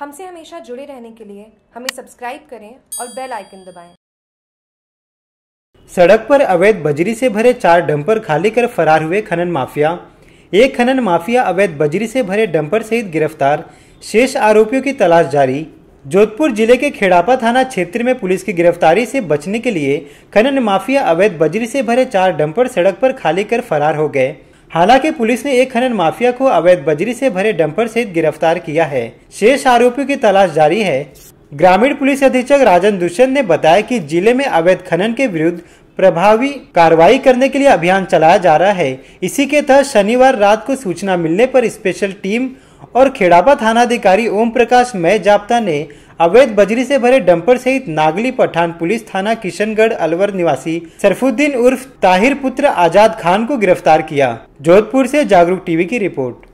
हमसे हमेशा जुड़े रहने के लिए हमें सब्सक्राइब करें और बेल आइकन दबाएं। सड़क पर अवैध बजरी से भरे चार डंपर खाली कर फरार हुए खनन माफिया एक खनन माफिया अवैध बजरी से भरे डंपर सहित गिरफ्तार शेष आरोपियों की तलाश जारी जोधपुर जिले के खेड़ापा थाना क्षेत्र में पुलिस की गिरफ्तारी से बचने के लिए खनन माफिया अवैध बजरी से भरे चार डंपर सड़क पर खाली कर फरार हो गए हालांकि पुलिस ने एक खनन माफिया को अवैध बजरी से भरे डंपर सहित गिरफ्तार किया है शेष आरोपियों की तलाश जारी है ग्रामीण पुलिस अधीक्षक राजन दुष्यंत ने बताया कि जिले में अवैध खनन के विरुद्ध प्रभावी कार्रवाई करने के लिए अभियान चलाया जा रहा है इसी के तहत शनिवार रात को सूचना मिलने पर स्पेशल टीम और खेड़ापा थानाधिकारी ओम प्रकाश मय जाप्ता ने अवैध बजरी से भरे डंपर सहित नागली पठान पुलिस थाना किशनगढ़ अलवर निवासी सरफुद्दीन उर्फ ताहिर पुत्र आजाद खान को गिरफ्तार किया जोधपुर से जागरूक टीवी की रिपोर्ट